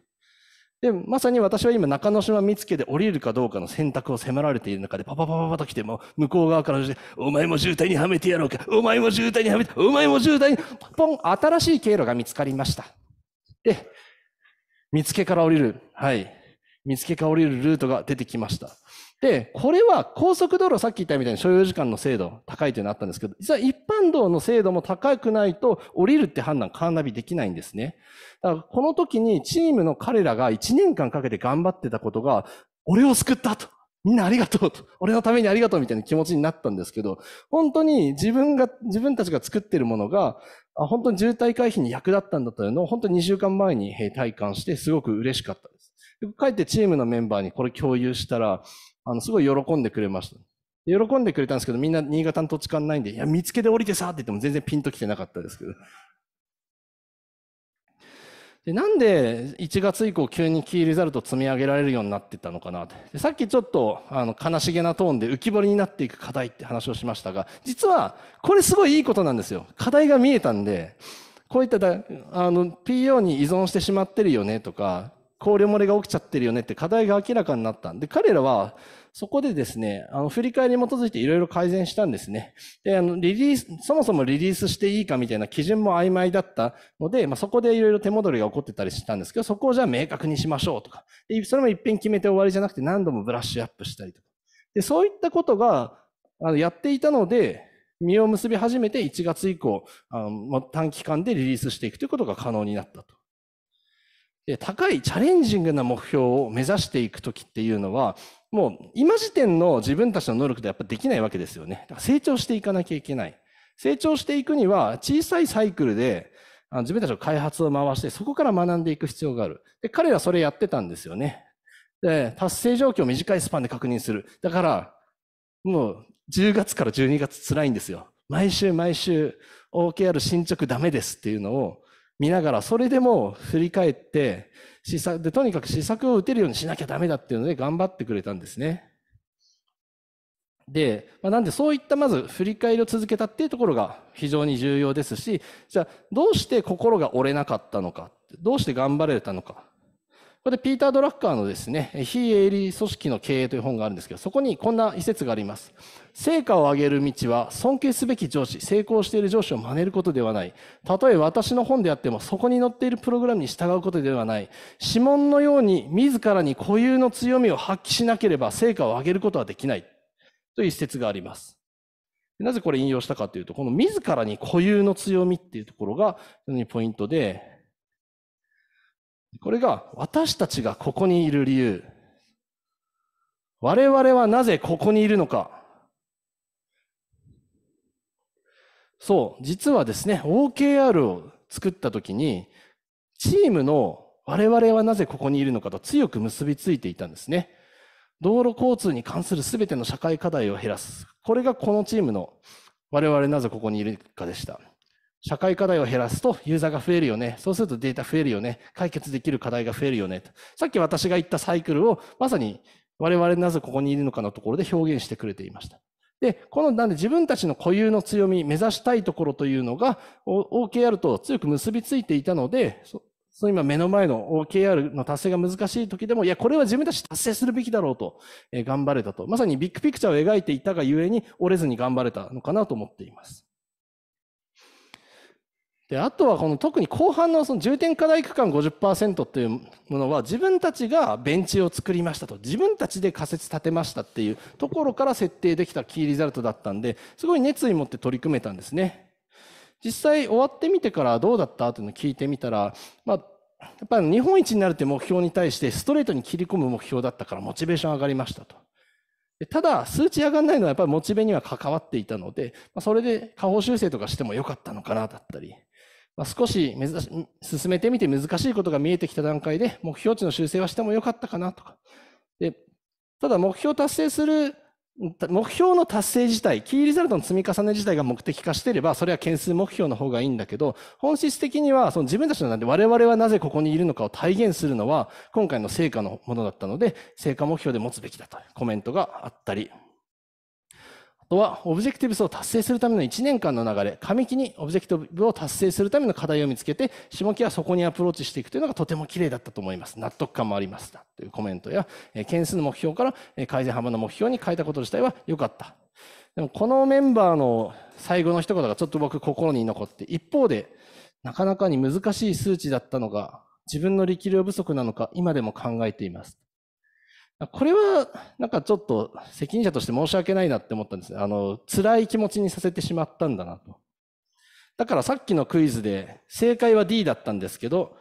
で、まさに私は今、中之島見つけで降りるかどうかの選択を迫られている中で、パパパパパと来て、も向こう側から、お前も渋滞にはめてやろうか、お前も渋滞にはめて、お前も渋滞に、ポン、新しい経路が見つかりました。で、見つけから降りる、はい、見つけから降りるルートが出てきました。で、これは高速道路、さっき言ったみたいに所要時間の精度高いというのあったんですけど、実は一般道の精度も高くないと降りるって判断カーナビできないんですね。だからこの時にチームの彼らが1年間かけて頑張ってたことが、俺を救ったと。みんなありがとうと。俺のためにありがとうみたいな気持ちになったんですけど、本当に自分が、自分たちが作ってるものが、本当に渋滞回避に役立ったんだというのを本当に2週間前に体感してすごく嬉しかった。帰ってチームのメンバーにこれ共有したら、あの、すごい喜んでくれました。喜んでくれたんですけど、みんな新潟の土地勘ないんで、いや、見つけて降りてさって言っても全然ピンときてなかったですけど。でなんで1月以降急にキーリザルト積み上げられるようになってたのかなってさっきちょっとあの悲しげなトーンで浮き彫りになっていく課題って話をしましたが実はこれすごいいいことなんですよ課題が見えたんでこういっただあの PO に依存してしまってるよねとか考慮漏れが起きちゃってるよねって課題が明らかになったんで、彼らはそこでですね、あの、振り返りに基づいていろいろ改善したんですね。で、あの、リリース、そもそもリリースしていいかみたいな基準も曖昧だったので、まあ、そこでいろいろ手戻りが起こってたりしたんですけど、そこをじゃあ明確にしましょうとか。で、それも一遍決めて終わりじゃなくて何度もブラッシュアップしたりとか。で、そういったことが、あの、やっていたので、実を結び始めて1月以降、あの短期間でリリースしていくということが可能になったと。高いチャレンジングな目標を目指していく時っていうのはもう今時点の自分たちの能力でやっぱできないわけですよね。だから成長していかなきゃいけない。成長していくには小さいサイクルで自分たちの開発を回してそこから学んでいく必要がある。で彼らそれやってたんですよね。で、達成状況を短いスパンで確認する。だから、もう10月から12月辛いんですよ。毎週毎週 OKR 進捗ダメですっていうのを見ながら、それでも振り返って、試作で、とにかく試作を打てるようにしなきゃダメだっていうので頑張ってくれたんですね。で、まあ、なんでそういったまず振り返りを続けたっていうところが非常に重要ですし、じゃあどうして心が折れなかったのか、どうして頑張れたのかこれでピーター・ドラッカーのですね、非営利組織の経営という本があるんですけど、そこにこんな一節があります。成果を上げる道は尊敬すべき上司、成功している上司を真似ることではない。たとえ私の本であっても、そこに載っているプログラムに従うことではない。指紋のように自らに固有の強みを発揮しなければ成果を上げることはできない。という一節があります。なぜこれ引用したかというと、この自らに固有の強みっていうところが非常にポイントで、これが私たちがここにいる理由。我々はなぜここにいるのか。そう、実はですね、OKR を作った時に、チームの我々はなぜここにいるのかと強く結びついていたんですね。道路交通に関する全ての社会課題を減らす。これがこのチームの我々なぜここにいるかでした。社会課題を減らすとユーザーが増えるよね。そうするとデータ増えるよね。解決できる課題が増えるよね。さっき私が言ったサイクルをまさに我々なぜここにいるのかのところで表現してくれていました。で、この、なんで自分たちの固有の強み、目指したいところというのが OKR と強く結びついていたので、その今目の前の OKR の達成が難しい時でも、いや、これは自分たち達成するべきだろうと、え頑張れたと。まさにビッグピクチャーを描いていたがゆえに折れずに頑張れたのかなと思っています。であとはこの特に後半のその重点課題区間50%というものは自分たちがベンチを作りましたと自分たちで仮説立てましたっていうところから設定できたキーリザルトだったんですごい熱意持って取り組めたんですね実際終わってみてからどうだったというのを聞いてみたら、まあ、やっぱり日本一になるって目標に対してストレートに切り込む目標だったからモチベーション上がりましたと。ただ、数値上がらないのはやっぱりモチベには関わっていたので、それで下方修正とかしてもよかったのかなだったり、まあ、少しし進めてみて難しいことが見えてきた段階で、目標値の修正はしてもよかったかなとか。でただ、目標達成する、目標の達成自体、キーリザルトの積み重ね自体が目的化していれば、それは件数目標の方がいいんだけど、本質的には、その自分たちのなんで我々はなぜここにいるのかを体現するのは、今回の成果のものだったので、成果目標で持つべきだというコメントがあったり、とは、オブジェクティブスを達成するための1年間の流れ、上期にオブジェクティブを達成するための課題を見つけて、下期はそこにアプローチしていくというのがとても綺麗だったと思います。納得感もありました。というコメントや、件数の目標から改善幅の目標に変えたこと自体は良かった。でも、このメンバーの最後の一言がちょっと僕心に残って、一方で、なかなかに難しい数値だったのが、自分の力量不足なのか、今でも考えています。これはなんかちょっと責任者として申し訳ないなって思ったんですあの辛い気持ちにさせてしまったんだなと。だからさっきのクイズで正解は D だったんですけど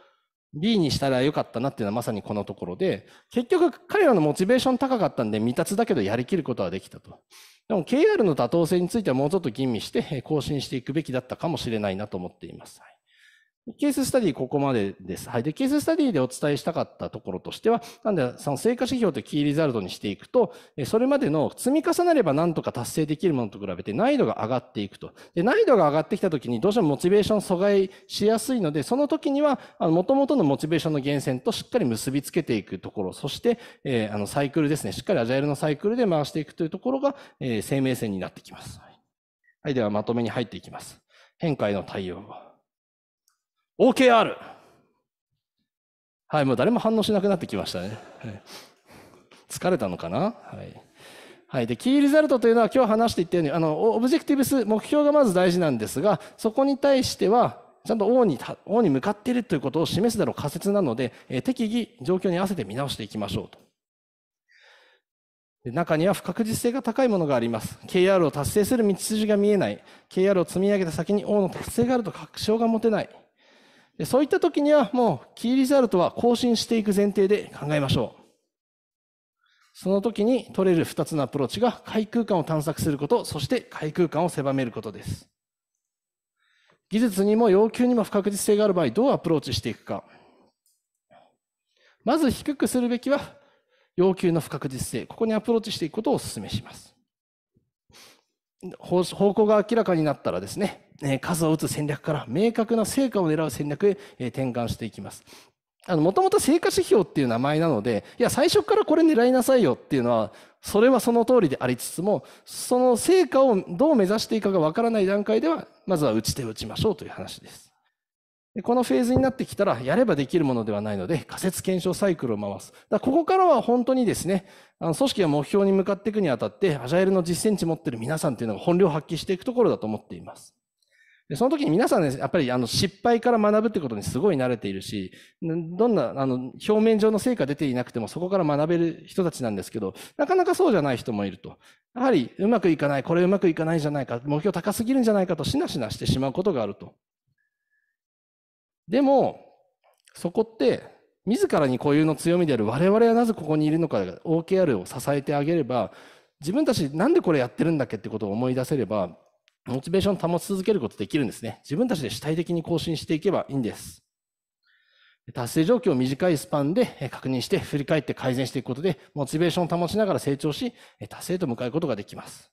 B にしたらよかったなっていうのはまさにこのところで結局彼らのモチベーション高かったんで未達だけどやりきることはできたと。でも KR の妥当性についてはもうちょっと吟味して更新していくべきだったかもしれないなと思っています。ケーススタディここまでです。はい。で、ケーススタディでお伝えしたかったところとしては、なんで、その成果指標とキーリザルトにしていくと、それまでの積み重ねればなんとか達成できるものと比べて難易度が上がっていくと。で、難易度が上がってきた時にどうしてもモチベーション阻害しやすいので、その時には、あの、元々のモチベーションの源泉としっかり結びつけていくところ、そして、えー、あの、サイクルですね。しっかりアジャイルのサイクルで回していくというところが、えー、生命線になってきます。はい。はい、ではまとめに入っていきます。変化への対応。OKR。はい、もう誰も反応しなくなってきましたね。はい、疲れたのかなはい。はい、でキーリザルトというのは今日話していったようにあのオブジェクティブス目標がまず大事なんですがそこに対してはちゃんと王に王に向かっているということを示すだろう仮説なので、えー、適宜状況に合わせて見直していきましょうとで。中には不確実性が高いものがあります。KR を達成する道筋が見えない。KR を積み上げた先に王の達成があると確証が持てない。でそういった時にはもうキーリザルトは更新していく前提で考えましょう。その時に取れる2つのアプローチが海空間を探索すること、そして海空間を狭めることです。技術にも要求にも不確実性がある場合、どうアプローチしていくか。まず低くするべきは要求の不確実性。ここにアプローチしていくことをお勧めします。方向が明らかになったらですね、数を打つ戦略から明確な成果を狙う戦略へ転換していきます。もともと成果指標っていう名前なので、いや、最初からこれ狙いなさいよっていうのは、それはその通りでありつつも、その成果をどう目指していいかがわからない段階では、まずは打ち手を打ちましょうという話です。でこのフェーズになってきたら、やればできるものではないので、仮説検証サイクルを回す。だここからは本当にですね、あの組織が目標に向かっていくにあたって、アジャイルの実践値持ってる皆さんというのが本領発揮していくところだと思っています。でその時に皆さんね、やっぱりあの失敗から学ぶってことにすごい慣れているし、どんなあの表面上の成果出ていなくてもそこから学べる人たちなんですけど、なかなかそうじゃない人もいると。やはりうまくいかない、これうまくいかないじゃないか、目標高すぎるんじゃないかとしなしなしてしまうことがあると。でも、そこって、自らに固有の強みである我々はなぜここにいるのか、OKR を支えてあげれば、自分たちなんでこれやってるんだっけってことを思い出せれば、モチベーションを保ち続けることできるんですね。自分たちで主体的に更新していけばいいんです。達成状況を短いスパンで確認して、振り返って改善していくことで、モチベーションを保ちながら成長し、達成と向かうことができます。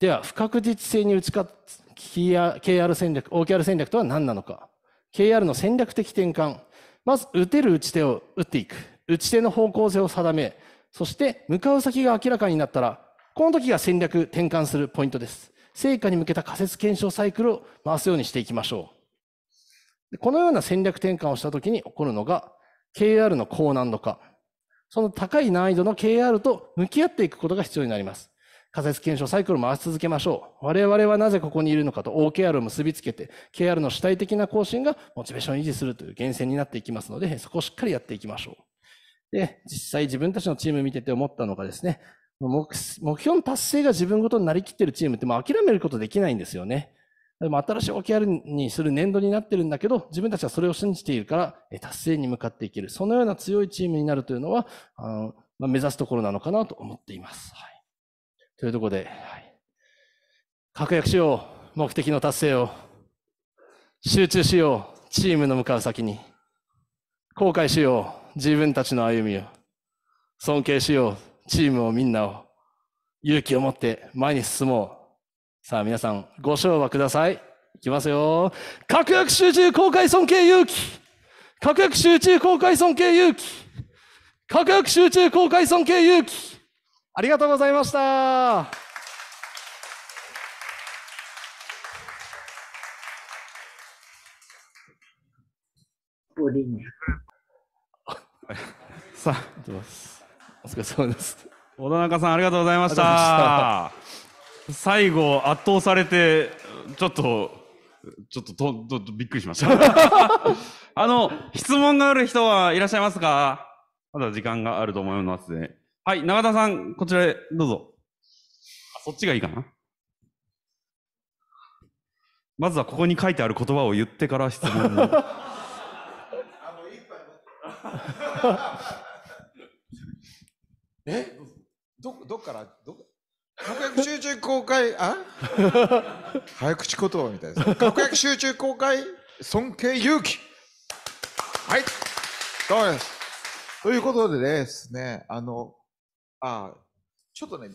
では、不確実性に打ち勝つ KR 戦略、OKR 戦略とは何なのか。KR の戦略的転換。まず、打てる打ち手を打っていく。打ち手の方向性を定め、そして向かう先が明らかになったら、この時が戦略転換するポイントです。成果に向けた仮説検証サイクルを回すようにしていきましょう。このような戦略転換をした時に起こるのが、KR の高難度化。その高い難易度の KR と向き合っていくことが必要になります。仮説検証サイクルを回し続けましょう。我々はなぜここにいるのかと OKR を結びつけて、KR の主体的な更新がモチベーションを維持するという源泉になっていきますので、そこをしっかりやっていきましょう。で、実際自分たちのチーム見てて思ったのがですね、目標の達成が自分ごとになりきってるチームって、も諦めることできないんですよね。でも新しい OKR にする年度になってるんだけど、自分たちはそれを信じているから、達成に向かっていける。そのような強いチームになるというのは、あのまあ、目指すところなのかなと思っています。はいというところで、はい、確約しよう。目的の達成を。集中しよう。チームの向かう先に。後悔しよう。自分たちの歩みを。尊敬しよう。チームをみんなを。勇気を持って前に進もう。さあ皆さん、ご賞和ください。いきますよ。確約集中、公開、尊敬、勇気。確約集中、公開、尊敬、勇気。確約集中、公開、尊敬、勇気。ありがとうございました。(laughs) さあ、お疲れ様です。小田中さん、ありがとうございました。最後、圧倒されて、ちょっと、ちょっとととびっくりしました。(laughs) あの、質問がある人はいらっしゃいますかまだ時間があると思いますね。はい、永田さん、こちらへどうぞ。あ、そっちがいいかな。まずはここに書いてある言葉を言ってから質問を。(laughs) えどどっからど確約集中公開あ (laughs) 早口言葉みたいです確約集中公開尊敬勇気はいどうですということでですねあのあちょっとね、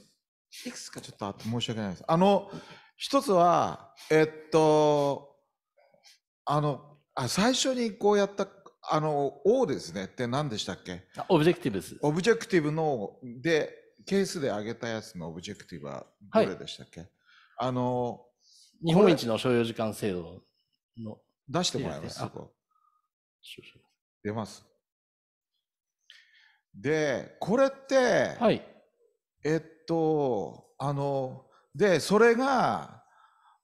いくつかちょっとあって申し訳ないです。あの、一つは、えっと、あの、あ最初にこうやった、あの、O ですねって何でしたっけオブジェクティブです。オブジェクティブの、で、ケースで上げたやつのオブジェクティブはどれでしたっけ、はい、あの、日本一の所要時間制度の。出してもらいます、そこ。出ます。で、これって、はい。えっと、あの、で、それが、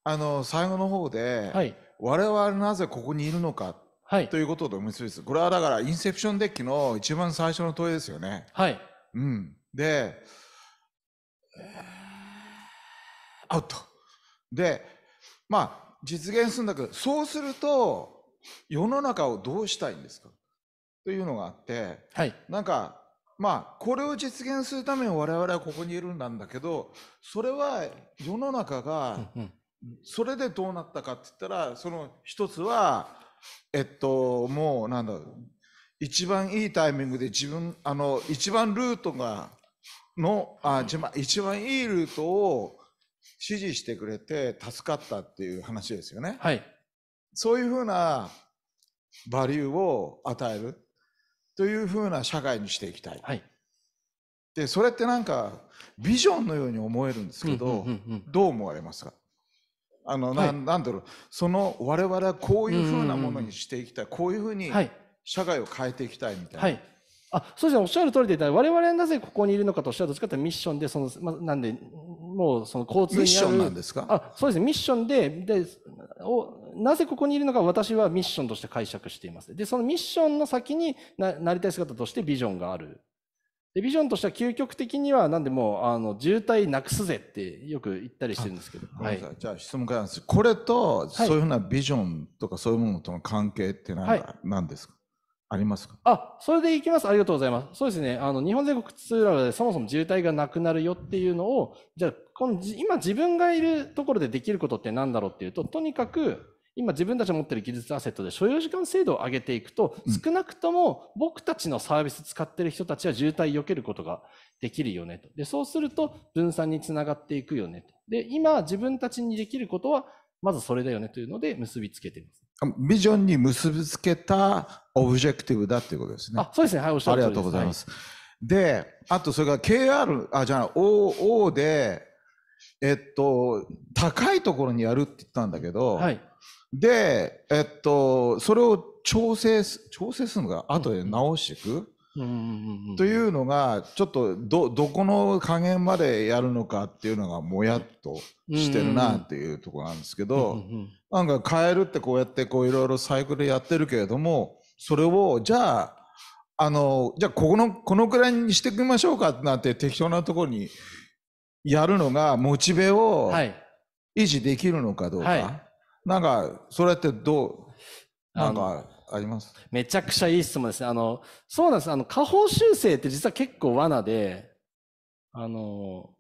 あの、最後の方で、はい。我々なぜここにいるのか、はい。ということと結びつく。これはだから、インセプションデッキの一番最初の問いですよね。はい。うん。で、アウト。で、まあ、実現するんだけど、そうすると、世の中をどうしたいんですかというのがあって、はい、なんかまあ、これを実現するために我々はここにいるんだけど、それは世の中が、それでどうなったかって言ったら、その一つは、えっと、もうなんだろう、一番いいタイミングで自分、あの、一番ルートが、の、あ、一番いいルートを支持してくれて助かったっていう話ですよね。はい。そういうふうなバリューを与える。というふうな社会にしていきたい。はい、でそれってなんかビジョンのように思えるんですけど、どう思われますかあの、はい、なんだろうその我々はこういうふうなものにしていきたい、こういうふうに社会を変えていきたいみたいな。はい、あそうですね、おっしゃる通りで、我々はなぜここにいるのかとおっしゃるどっちかというとミッションで、そのま、なんで、もうその交通にあるミッションなんですかあそうですね、ミッションででおなぜここにいるのか私はミッションとして解釈しています。で、そのミッションの先になりたい姿としてビジョンがある。で、ビジョンとしては究極的には、なんでもあの、渋滞なくすぜってよく言ったりしてるんですけど。はい。じゃあ質問からです。これと、そういうふうなビジョンとかそういうものとの関係って何,、はい、何ですかありますかあ、それでいきます。ありがとうございます。そうですね。あの、日本全国ツーラルでそもそも渋滞がなくなるよっていうのを、じゃあ、この今自分がいるところでできることって何だろうっていうと、とにかく、今自分たち持っている技術アセットで所要時間精度を上げていくと、少なくとも僕たちのサービス使ってる人たちは渋滞避けることができるよねと。で、そうすると分散につながっていくよねと。で、今自分たちにできることは、まずそれだよねというので結びつけています。ビジョンに結びつけたオブジェクティブだっていうことですね。あ、そうですね。はい、おっしゃるありがとうございます。はい、で、あとそれから KR、あ、じゃあ OO で、えっと、高いところにやるって言ったんだけど、はい、で、えっと、それを調整す、調整するのが後で直していく。というのが、ちょっとど、どこの加減までやるのかっていうのがもやっとしてるなっていうとこなんですけど、なんか変えるってこうやってこういろいろサイクルやってるけれども、それを、じゃあ、あの、じゃあここの、このくらいにしてみましょうかってなって適当なところにやるのが、モチベを維持できるのかどうか。はいはいなんか、それってどう、なんか、ありますめちゃくちゃいい質問ですね。あの、そうなんです。あの、下方修正って実は結構罠で、あの、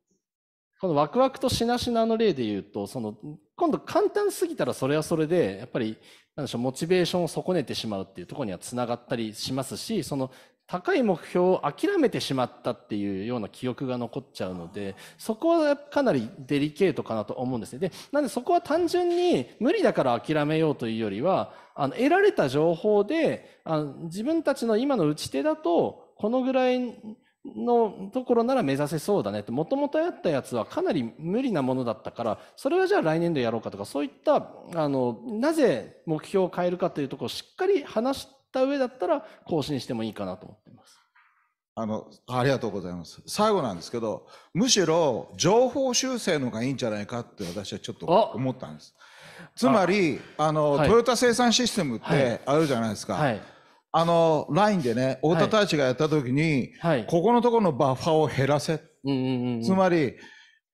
このワクワクとしなしなの例で言うと、その、今度簡単すぎたらそれはそれで、やっぱり、なんでしょう、モチベーションを損ねてしまうっていうところには繋がったりしますし、その、高い目標を諦めてしまったっていうような記憶が残っちゃうので、そこはかなりデリケートかなと思うんですね。で、なんでそこは単純に無理だから諦めようというよりは、あの、得られた情報で、あの自分たちの今の打ち手だと、このぐらいのところなら目指せそうだねって、もともとやったやつはかなり無理なものだったから、それはじゃあ来年度やろうかとか、そういった、あの、なぜ目標を変えるかというところをしっかり話して、った上だったら更新してもいいかなと思っています。あのありがとうございます。最後なんですけど、むしろ情報修正の方がいいんじゃないかって私はちょっと思ったんです。つまりあの、はい、トヨタ生産システムってあるじゃないですか。はいはい、あのラインでね、太田太一がやった時に、ここのところのバッファーを減らせ。つまり、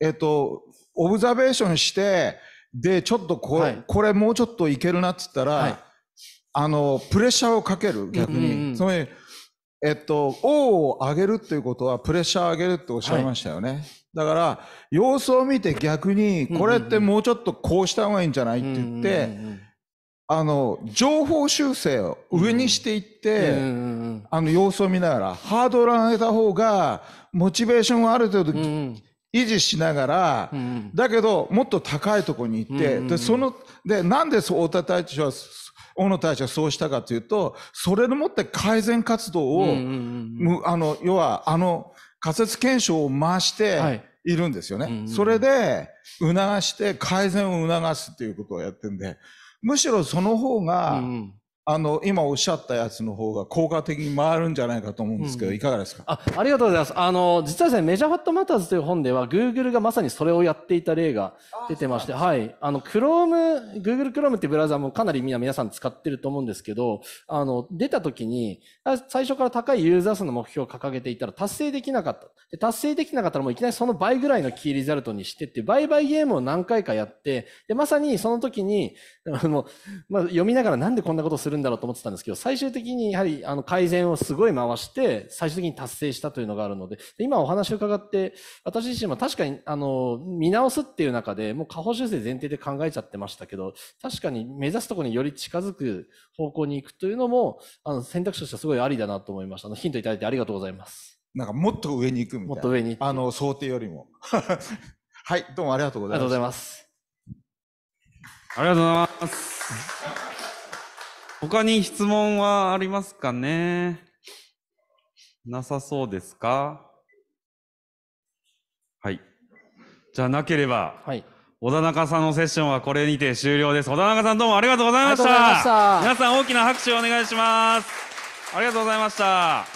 えっと、オブザベーションして、で、ちょっとこれ,、もうちょっといけるなっつったら、あの、プレッシャーをかける、逆に。うんうん、つまり、えっと、王を上げるということは、プレッシャーを上げるっておっしゃいましたよね。はい、だから、様子を見て逆に、これってもうちょっとこうした方がいいんじゃないって言って、あの、情報修正を上にしていって、あの、様子を見ながら、ハードルを上げた方が、モチベーションをある程度、維持しながら、だけど、もっと高いところに行って、で、その、で、なんで大田隊長は大野大使はそうしたかというと、それでもって改善活動を、あの、要は、あの、仮説検証を回しているんですよね。それで、促して改善を促すっていうことをやってんで、むしろその方が、うんあの今おっしゃったやつの方が効果的に回るんじゃないかと思うんですけど、うん、いかがですかあありがとうございますあの実はですねメジャーファットマターズという本では Google がまさにそれをやっていた例が出てましてはいあの Chrome Google Chrome っていうブラウザもかなりみんな皆さん使ってると思うんですけどあの出た時に最初から高いユーザー数の目標を掲げていたら達成できなかったで達成できなかったらもういきなりその倍ぐらいのキーリザルトにしてって倍々ゲームを何回かやってでまさにその時にあの、まあ、読みながらなんでこんなことするるんだろうと思ってたんですけど、最終的にやはりあの改善をすごい回して、最終的に達成したというのがあるので、で今お話を伺って、私自身も確かにあの見直すっていう中で、もう下方修正前提で考えちゃってましたけど、確かに目指すところにより近づく方向に行くというのも、あの選択肢としてはすごいありだなと思いました。あのヒントいただいてありがとうございます。なんかもっと上に行くみたいな。もっと上にあの、想定よりも。(laughs) はい、どうもありがとうございます。ありがとうございます。ありがとうございます。他に質問はありますかねなさそうですかはい。じゃなければ、はい、小田中さんのセッションはこれにて終了です。小田中さんどうもありがとうございました。した皆さん大きな拍手をお願いします。ありがとうございました。